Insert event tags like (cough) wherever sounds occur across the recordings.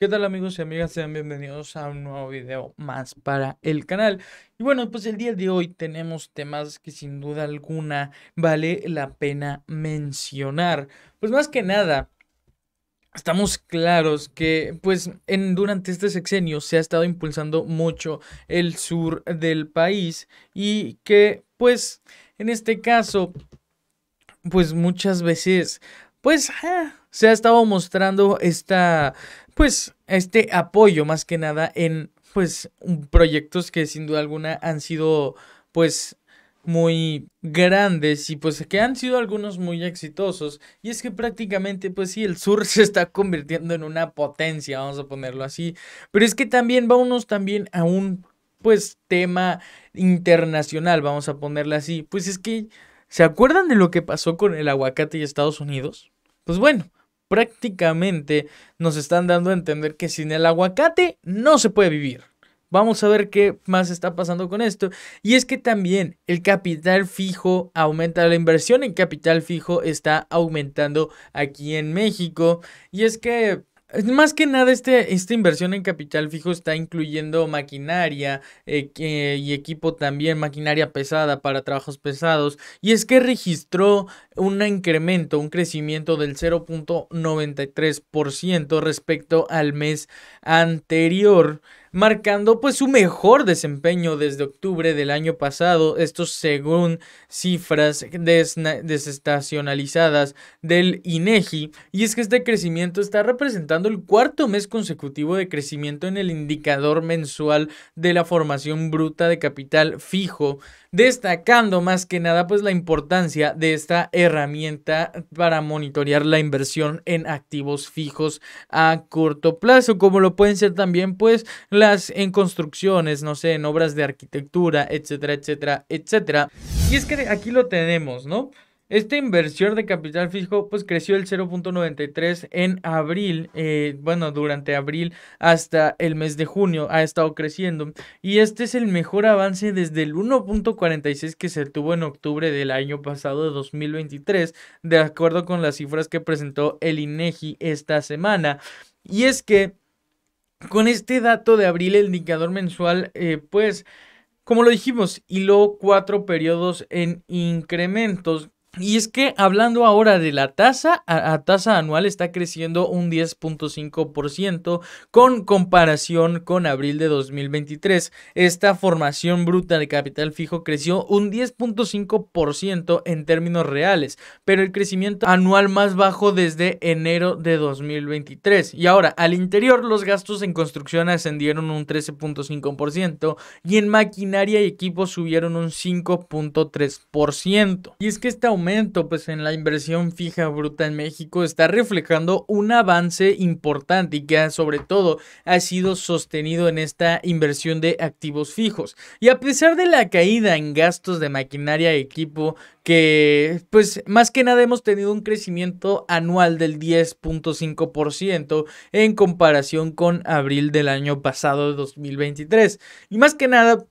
¿Qué tal amigos y amigas? Sean bienvenidos a un nuevo video más para el canal. Y bueno, pues el día de hoy tenemos temas que sin duda alguna vale la pena mencionar. Pues más que nada, estamos claros que pues en, durante este sexenio se ha estado impulsando mucho el sur del país y que pues en este caso pues muchas veces pues se ha estado mostrando esta, pues, este apoyo más que nada en, pues, proyectos que sin duda alguna han sido, pues, muy grandes y pues que han sido algunos muy exitosos y es que prácticamente pues sí el sur (laughs) se está convirtiendo en una potencia vamos a ponerlo así pero es que también vámonos también a un pues tema internacional vamos a ponerlo así pues es que ¿Se acuerdan de lo que pasó con el aguacate y Estados Unidos? Pues bueno, prácticamente nos están dando a entender que sin el aguacate no se puede vivir. Vamos a ver qué más está pasando con esto. Y es que también el capital fijo aumenta, la inversión en capital fijo está aumentando aquí en México. Y es que más que nada, este, esta inversión en capital fijo está incluyendo maquinaria eh, y equipo también, maquinaria pesada para trabajos pesados. Y es que registró un incremento, un crecimiento del 0.93% respecto al mes anterior marcando pues su mejor desempeño desde octubre del año pasado, esto según cifras desestacionalizadas del INEGI, e y es que este crecimiento está representando el cuarto mes consecutivo de crecimiento en el indicador mensual de la formación bruta de capital fijo, destacando más que nada pues la importancia de esta herramienta para monitorear la inversión en activos fijos a corto plazo, como lo pueden ser también pues las en construcciones, no sé, en obras de arquitectura, etcétera, etcétera, etcétera. Y es que aquí lo tenemos, ¿no? Esta inversión de capital fijo pues creció el 0.93 en abril, eh, bueno, durante abril hasta el mes de junio ha estado creciendo y este es el mejor avance desde el 1.46 que se tuvo en octubre del año pasado de 2023, de acuerdo con las cifras que presentó el INEGI esta semana. Y es que con este dato de abril el indicador mensual eh, pues como lo dijimos, hiló cuatro periodos en incrementos y es que hablando ahora de la tasa, a, tasa anual está creciendo un 10.5% con comparación con abril de 2023. Esta formación bruta de capital fijo creció un 10.5% en términos reales, pero el crecimiento anual más bajo desde enero de 2023. Y ahora, al interior, los gastos en construcción ascendieron un 13.5% y en maquinaria y equipos subieron un 5.3%. Y es que esta pues, en la inversión fija bruta en México está reflejando un avance importante y que sobre todo ha sido sostenido en esta inversión de activos fijos. Y a pesar de la caída en gastos de maquinaria y equipo que pues más que nada hemos tenido un crecimiento anual del 10.5% en comparación con abril del año pasado 2023. Y más que nada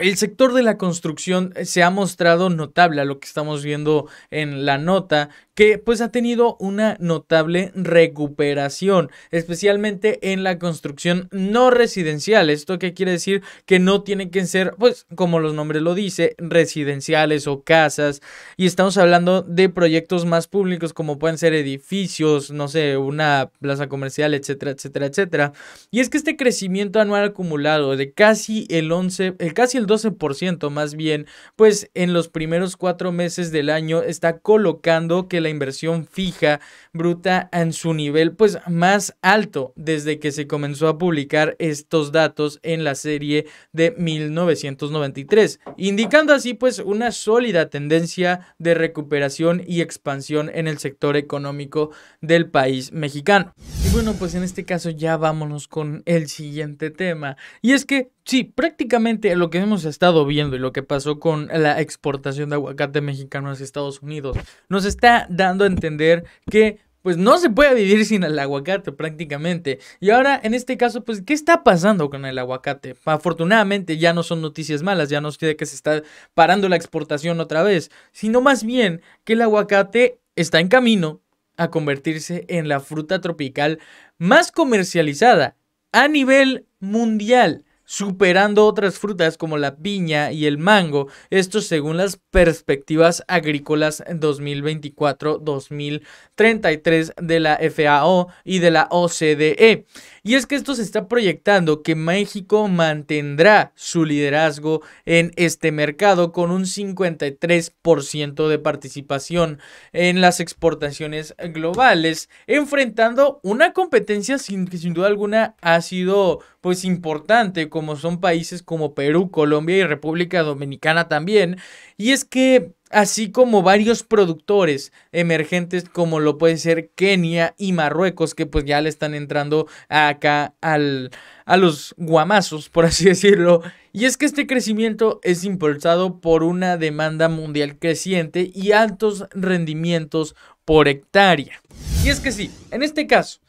el sector de la construcción se ha mostrado notable a lo que estamos viendo en la nota que pues ha tenido una notable recuperación, especialmente en la construcción no residencial. ¿Esto qué quiere decir? Que no tiene que ser, pues como los nombres lo dice, residenciales o casas. Y estamos hablando de proyectos más públicos como pueden ser edificios, no sé, una plaza comercial, etcétera, etcétera, etcétera. Y es que este crecimiento anual acumulado de casi el 11, el casi el 12% más bien, pues en los primeros cuatro meses del año está colocando que la inversión fija bruta en su nivel pues más alto desde que se comenzó a publicar estos datos en la serie de 1993, indicando así pues una sólida tendencia de recuperación y expansión en el sector económico del país mexicano. Y bueno, pues en este caso ya vámonos con el siguiente tema, y es que Sí, prácticamente lo que hemos estado viendo y lo que pasó con la exportación de aguacate mexicano hacia Estados Unidos nos está dando a entender que pues no se puede vivir sin el aguacate prácticamente. Y ahora, en este caso, pues, ¿qué está pasando con el aguacate? Afortunadamente ya no son noticias malas, ya no cree que se está parando la exportación otra vez, sino más bien que el aguacate está en camino a convertirse en la fruta tropical más comercializada a nivel mundial superando otras frutas como la piña y el mango, esto según las perspectivas agrícolas 2024-2033 de la FAO y de la OCDE. Y es que esto se está proyectando que México mantendrá su liderazgo en este mercado con un 53% de participación en las exportaciones globales, enfrentando una competencia sin, que sin duda alguna ha sido pues importante como son países como Perú, Colombia y República Dominicana también. Y es que así como varios productores emergentes como lo puede ser Kenia y Marruecos, que pues ya le están entrando acá a los guamazos, por así (laughs) decirlo. Y es que este crecimiento es impulsado por una demanda mundial creciente y altos rendimientos por hectárea. Y es que sí, en este caso,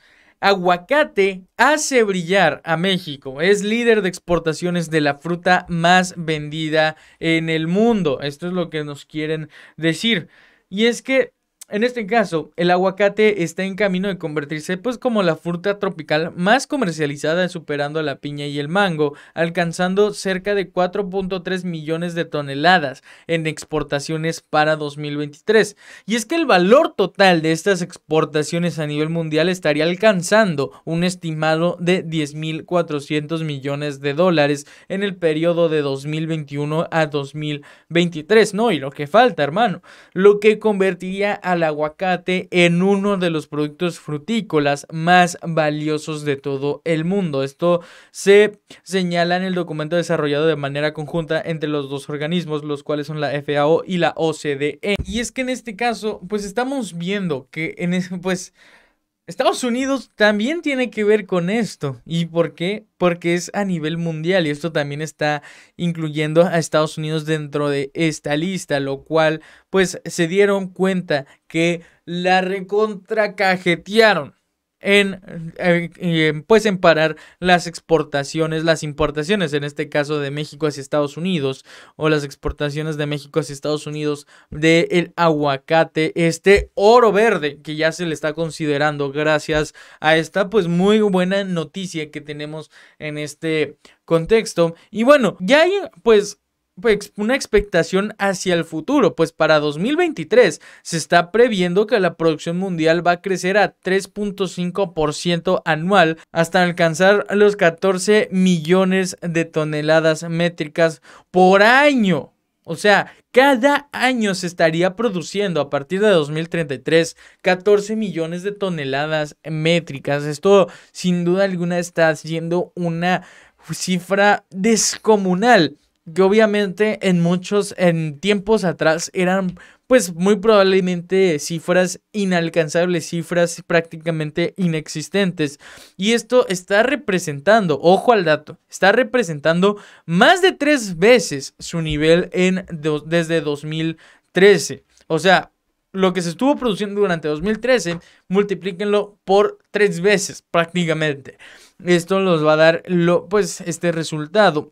Aguacate hace brillar a México. Es líder de exportaciones de la fruta más vendida en el mundo. Esto es lo que nos quieren decir. Y es que en este caso, el aguacate está en camino de convertirse pues como la fruta tropical más comercializada superando a la piña y el mango, alcanzando cerca de 4.3 millones de toneladas en exportaciones para 2023. Y es que el valor total de estas exportaciones a nivel mundial estaría alcanzando un estimado de 10.400 millones de dólares en el periodo de 2021 a 2023, ¿no? Y lo que falta, hermano, lo que convertiría a aguacate en uno de los productos frutícolas más valiosos de todo el mundo. Esto se señala en el documento desarrollado de manera conjunta entre los dos organismos, los cuales son la FAO y la OCDE. Y es que en este caso, pues estamos viendo que en, pues Estados Unidos también tiene que ver con esto. ¿Y por qué? Porque es a nivel mundial y esto también está incluyendo a Estados Unidos dentro de esta lista, lo cual pues se dieron cuenta que la recontracajetearon en, pues en parar las exportaciones, las importaciones, en este caso de México hacia Estados Unidos, o las exportaciones de México hacia Estados Unidos del el aguacate, este oro verde que ya se le está considerando gracias a esta pues muy buena noticia que tenemos en este contexto. Y bueno, ya hay pues una expectación hacia el futuro, pues para 2023 se está previendo que la producción mundial va a crecer a 3.5% anual hasta alcanzar los 14 millones de toneladas métricas por año. O sea, cada año se estaría produciendo a partir de 2033 14 millones de toneladas métricas. Esto sin duda alguna está siendo una cifra descomunal que obviamente en muchos, en tiempos atrás eran pues muy probablemente cifras inalcanzables, cifras prácticamente inexistentes. Y esto está representando, ojo al dato, está representando más de tres veces su nivel en, desde 2013. O sea, lo que se estuvo produciendo durante 2013, multiplíquenlo por tres veces prácticamente. Esto nos va a dar lo, pues este resultado.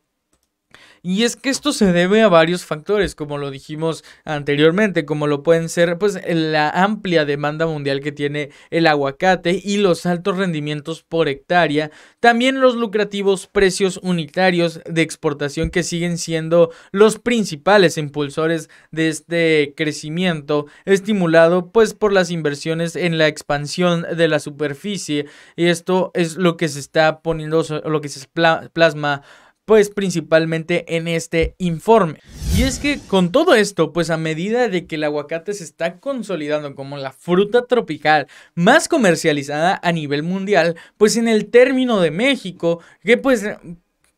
Y es que esto se debe a varios factores, como lo dijimos anteriormente, como lo pueden ser pues la amplia demanda mundial que tiene el aguacate y los altos rendimientos por hectárea, también los lucrativos precios unitarios de exportación que siguen siendo los principales impulsores de este crecimiento estimulado pues por las inversiones en la expansión de la superficie y esto es lo que se está poniendo lo que se plasma pues principalmente en este informe. Y es que con todo esto, pues a medida de que el aguacate se está consolidando como la fruta tropical más comercializada a nivel mundial, pues en el término de México, que pues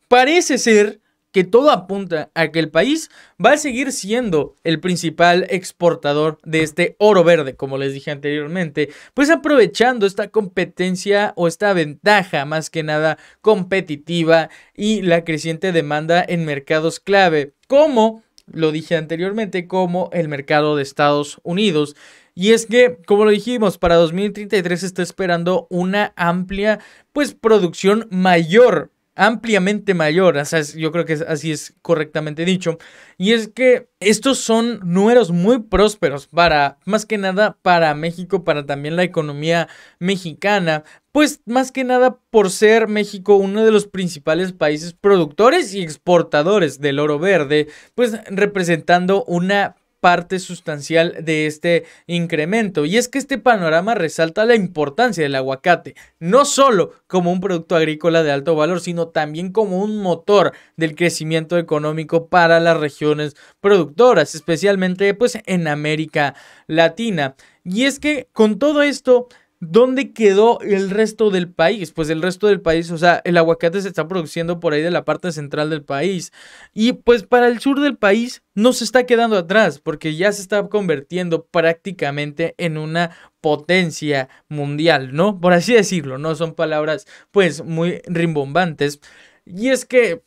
parece ser que todo apunta a que el país va a seguir siendo el principal exportador de este oro verde, como les dije anteriormente, pues aprovechando esta competencia o esta ventaja más que nada competitiva y la creciente demanda en mercados clave, como lo dije anteriormente, como el mercado de Estados Unidos. Y es que, como lo dijimos, para 2033 se está esperando una amplia, pues, producción mayor ampliamente mayor, o sea, yo creo que así es correctamente dicho, y es que estos son números muy prósperos para, más que nada, para México, para también la economía mexicana, pues más que nada por ser México uno de los principales países productores y exportadores del oro verde, pues representando una parte sustancial de este incremento. Y es que este panorama resalta la importancia del aguacate, no solo como un producto agrícola de alto valor, sino también como un motor del crecimiento económico para las regiones productoras, especialmente pues en América Latina. Y es que con todo esto ¿Dónde quedó el resto del país? Pues el resto del país, o sea, el aguacate se está produciendo por ahí de la parte central del país. Y pues para el sur del país no se está quedando atrás, porque ya se está convirtiendo prácticamente en una potencia mundial, ¿no? Por así decirlo, no son palabras pues muy rimbombantes. Y es que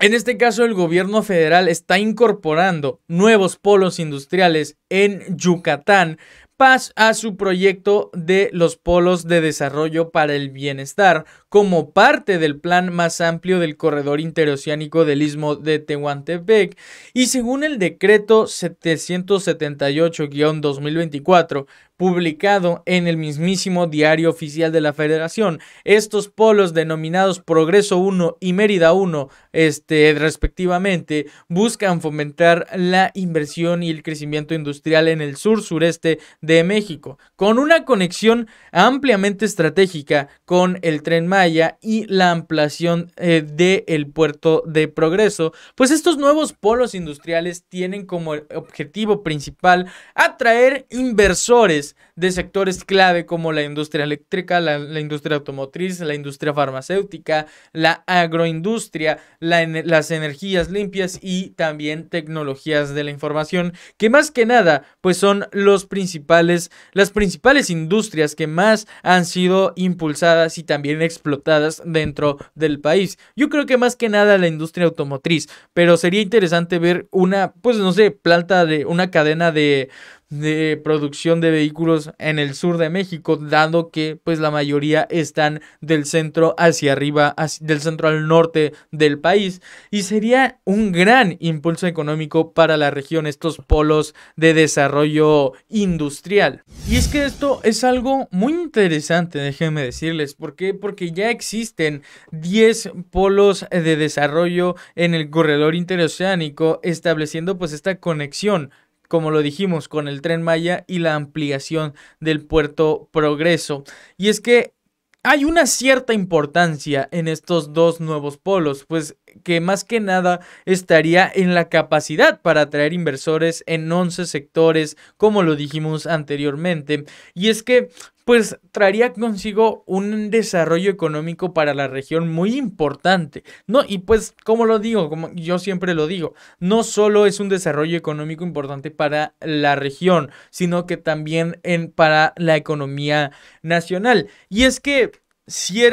en este caso, el gobierno federal está incorporando nuevos polos industriales en Yucatán paz a su proyecto de los polos de desarrollo para el bienestar, como parte del plan más amplio del corredor interoceánico del istmo de Tehuantepec y según el decreto 778-2024 publicado en el mismísimo Diario Oficial de la Federación, estos polos denominados Progreso 1 y Mérida 1, este, respectivamente, buscan fomentar la inversión y el crecimiento industrial en el sur sureste de México, con una conexión ampliamente estratégica con el tren más y la ampliación eh, del puerto de Progreso, pues estos nuevos polos industriales tienen como objetivo principal atraer inversores de sectores clave como la industria eléctrica, la, industria automotriz, la industria farmacéutica, la agroindustria, las energías limpias y también tecnologías de la información, que más que nada pues son los principales, las principales industrias que más han sido impulsadas y también explotadas dentro del país. Yo creo que más que nada la industria automotriz, pero sería interesante ver una, pues no sé, planta de una cadena de de producción de vehículos en el sur de México, dado que pues la mayoría están del centro hacia arriba, del centro al norte del país y sería un gran impulso económico para la región estos polos de desarrollo industrial. Y es que esto es algo muy interesante, déjenme decirles, ¿por qué? Porque ya existen 10 polos de desarrollo en el corredor interoceánico estableciendo pues esta conexión como lo dijimos, con el tren Maya y la ampliación del puerto Progreso. Y es que hay una cierta importancia en estos dos nuevos polos, pues que más que nada estaría en la capacidad para atraer inversores en 11 sectores, como lo dijimos anteriormente. Y es que pues traería consigo un desarrollo económico para la región muy importante. No, y pues, como lo digo, como yo siempre lo digo, no solo es un desarrollo económico importante para la región, sino que también en, para la economía nacional. Y es que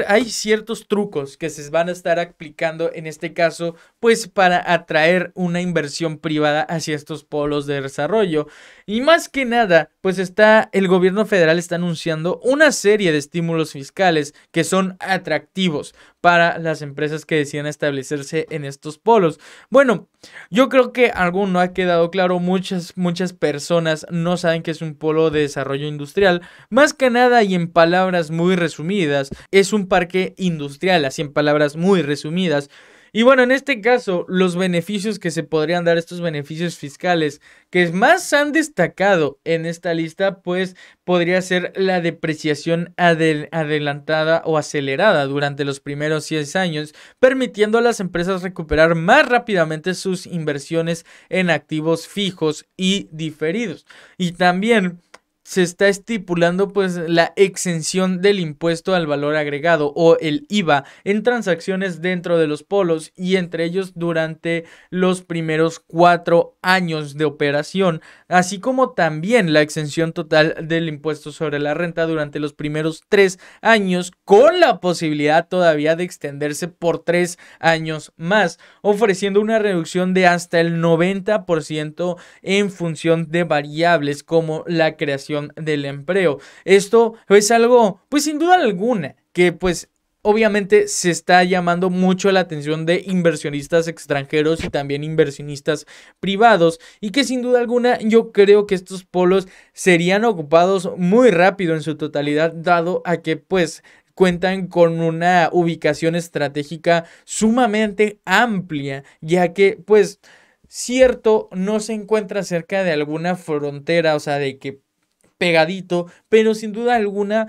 hay ciertos trucos que se van a estar aplicando en este caso, pues para atraer una inversión privada hacia estos polos de desarrollo. Y más que nada, pues está el gobierno federal está anunciando una serie de estímulos fiscales que son atractivos para las empresas que decían establecerse en estos polos. Bueno, yo creo que no ha quedado claro, muchas, muchas personas no saben que es un polo de desarrollo industrial. Más que nada y en palabras muy resumidas, es un parque industrial, así en palabras muy resumidas. Y bueno, en este caso, los beneficios que se podrían dar, estos beneficios fiscales que más han destacado en esta lista, pues podría ser la depreciación adelantada o acelerada durante los primeros 10 años, permitiendo a las empresas recuperar más rápidamente sus inversiones en activos fijos y diferidos. Y también se está estipulando pues la exención del impuesto al valor agregado o el IVA en transacciones dentro de los polos y entre ellos durante los primeros cuatro años de operación, así como también la exención total del impuesto sobre la renta durante los primeros tres años con la posibilidad todavía de extenderse por tres años más, ofreciendo una reducción de hasta el 90% en función de variables como la creación del empleo. Esto es algo, pues sin duda alguna, que pues obviamente se está llamando mucho la atención de inversionistas extranjeros y también inversionistas privados y que sin duda alguna yo creo que estos polos serían ocupados muy rápido en su totalidad dado a que pues cuentan con una ubicación estratégica sumamente amplia ya que pues cierto no se encuentra cerca de alguna frontera o sea de que pegadito, pero sin duda alguna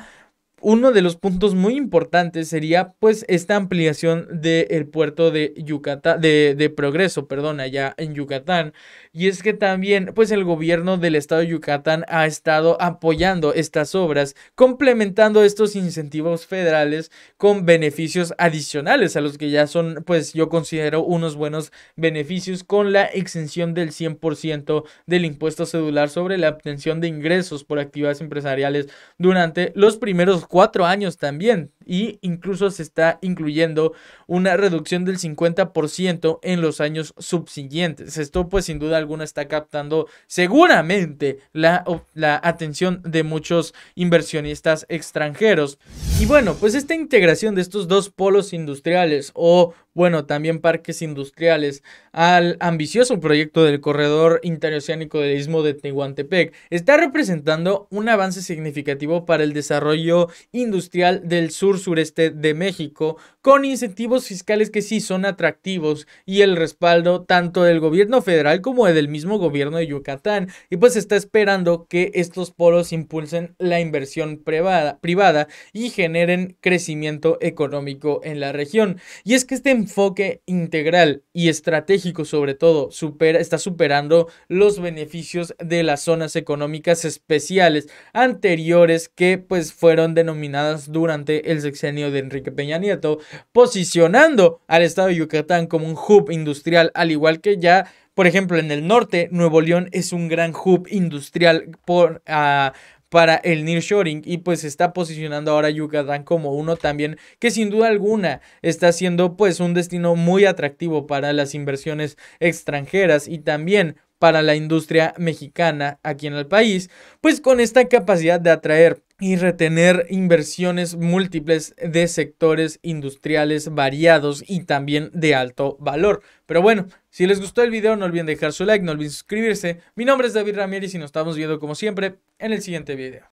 uno de los puntos muy importantes sería pues esta ampliación del el puerto de Yucatán, de, de, Progreso, perdón, allá en Yucatán. Y es que también pues el gobierno del estado de Yucatán ha estado apoyando estas obras, complementando estos incentivos federales con beneficios adicionales a los que ya son pues yo considero unos buenos beneficios con la exención del 100% del impuesto cedular sobre la obtención de ingresos por actividades empresariales durante los primeros cuatro años también. Y incluso se está incluyendo una reducción del 50% en los años subsiguientes. Esto pues sin duda alguna está captando seguramente la, la atención de muchos inversionistas extranjeros. Y bueno, pues esta integración de estos dos polos industriales o bueno, también parques industriales, al ambicioso proyecto del corredor interoceánico del istmo de Tehuantepec, está representando un avance significativo para el desarrollo industrial del sur-sureste de México, con incentivos fiscales que sí son atractivos y el respaldo tanto del gobierno federal como del mismo gobierno de Yucatán. Y pues está esperando que estos polos impulsen la inversión privada, privada y generen crecimiento económico en la región. Y es que este enfoque integral y estratégico sobre todo supera, está superando los beneficios de las zonas económicas especiales anteriores que pues fueron denominadas durante el sexenio de Enrique Peña Nieto, posicionando al estado de Yucatán como un hub industrial, al igual que ya por ejemplo, en el norte, Nuevo León es un gran hub industrial por, ah, para el nearshoring y pues está posicionando ahora Yucatán como uno también que sin duda alguna está siendo pues un destino muy atractivo para las inversiones extranjeras y también para la industria mexicana aquí en el país, pues con esta capacidad de atraer y retener inversiones múltiples de sectores industriales variados y también de alto valor. Pero bueno, si les gustó el video, no olviden dejar su like, no olviden suscribirse. Mi nombre es David Ramírez y nos estamos viendo como siempre en el siguiente video.